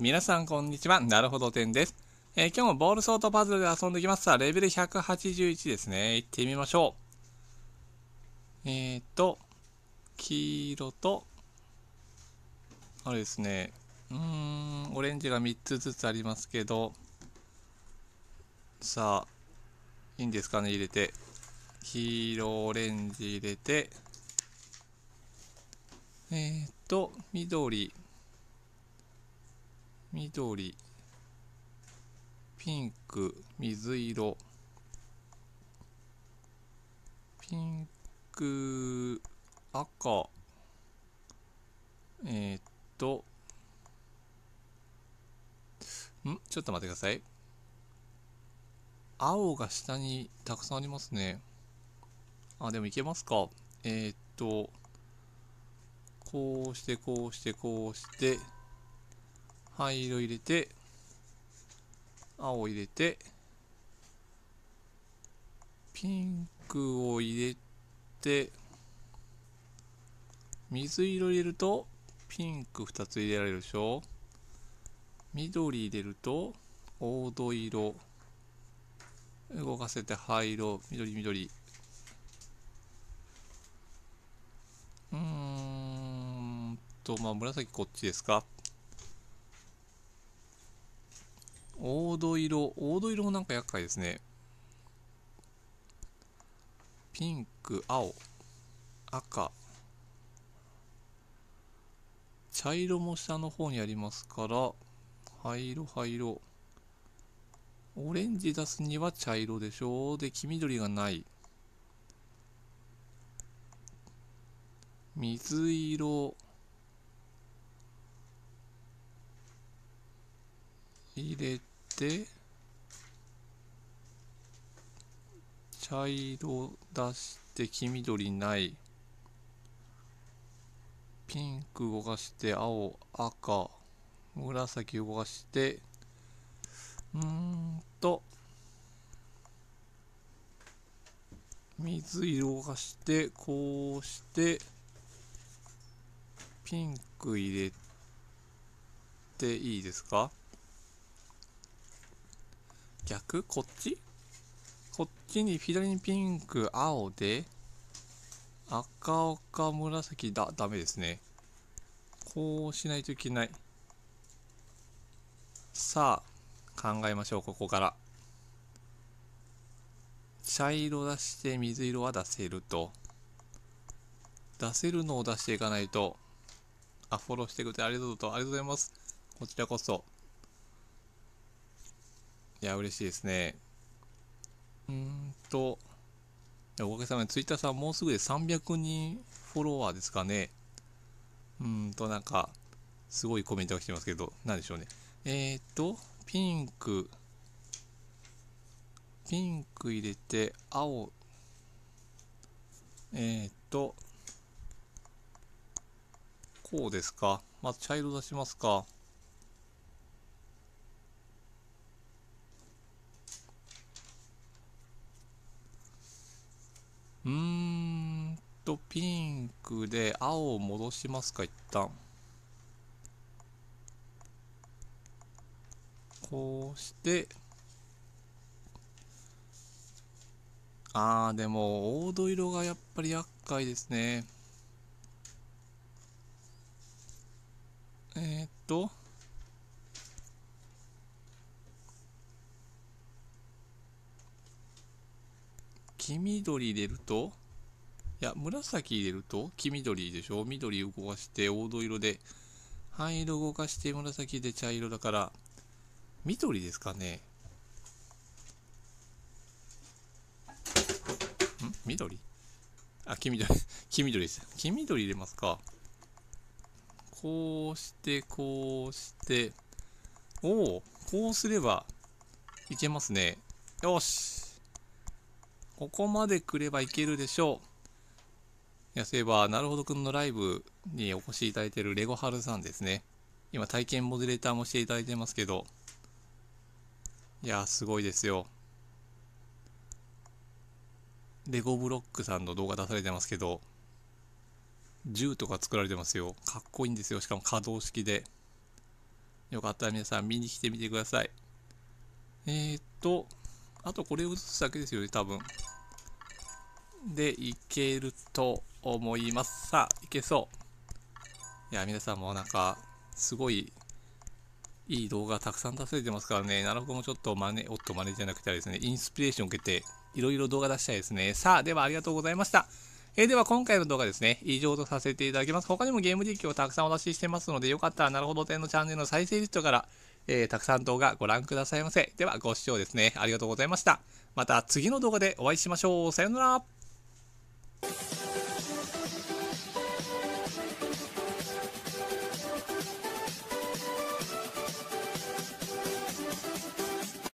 皆さんこんにちは。なるほど点です。えー、今日もボールソートパズルで遊んできます。さあ、レベル181ですね。行ってみましょう。えーと、黄色と、あれですね、うーん、オレンジが3つずつありますけど、さあ、いいんですかね、入れて。黄色、オレンジ入れて、えーと、緑、緑ピンク水色ピンク赤えー、っとんちょっと待ってください青が下にたくさんありますねあでもいけますかえー、っとこうしてこうしてこうして灰色入れて青入れてピンクを入れて水色入れるとピンク2つ入れられるでしょ緑入れると黄土色動かせて灰色緑緑うーんとまあ紫こっちですか黄土色。黄土色もなんか厄介ですね。ピンク、青、赤。茶色も下の方にありますから、灰色、灰色。オレンジ出すには茶色でしょう。で、黄緑がない。水色。入れて茶色出して黄緑ないピンク動かして青赤紫動かしてうんと水色動かしてこうしてピンク入れていいですか逆こっちこっちに左にピンク、青で、赤、赤、紫だ、ダメですね。こうしないといけない。さあ、考えましょう、ここから。茶色出して水色は出せると。出せるのを出していかないと。あ、フォローしてくれてありがとうと、ありがとうございます。こちらこそ。いや、嬉しいですね。うんと、おかげさまで、ツイッターさん、もうすぐで300人フォロワーですかね。うんと、なんか、すごいコメントが来てますけど、なんでしょうね。えっ、と、ピンク、ピンク入れて、青、えっ、と、こうですか。まず、茶色出しますか。ピンクで青を戻しますか一旦こうしてあーでも黄土色がやっぱり厄介ですねえー、っと黄緑入れるといや、紫入れると黄緑でしょ緑動かして黄土色で、灰色動かして紫で茶色だから、緑ですかねん緑あ、黄緑。黄緑です。黄緑入れますか。こうして、こうして、おお、こうすれば、いけますね。よし。ここまで来ればいけるでしょう。やそういえば、なるほどくんのライブにお越しいただいているレゴハルさんですね。今、体験モデレーターもしていただいてますけど、いやすごいですよ。レゴブロックさんの動画出されてますけど、銃とか作られてますよ。かっこいいんですよ。しかも可動式で。よかったら皆さん見に来てみてください。えー、っと、あとこれ映すだけですよね、多分。でいけると思います。さあ、いけそう。いや、皆さんもなんか、すごい、いい動画たくさん出せてますからね、なるほどもちょっと真似、おっと真似じゃなくてですね、インスピレーションを受けて、いろいろ動画出したいですね。さあ、ではありがとうございました。えー、では今回の動画ですね、以上とさせていただきます。他にもゲーム実況をたくさんお出ししてますので、よかったらなるほど点のチャンネルの再生リストから、えー、たくさん動画ご覧くださいませ。ではご視聴ですね、ありがとうございました。また次の動画でお会いしましょう。さようなら。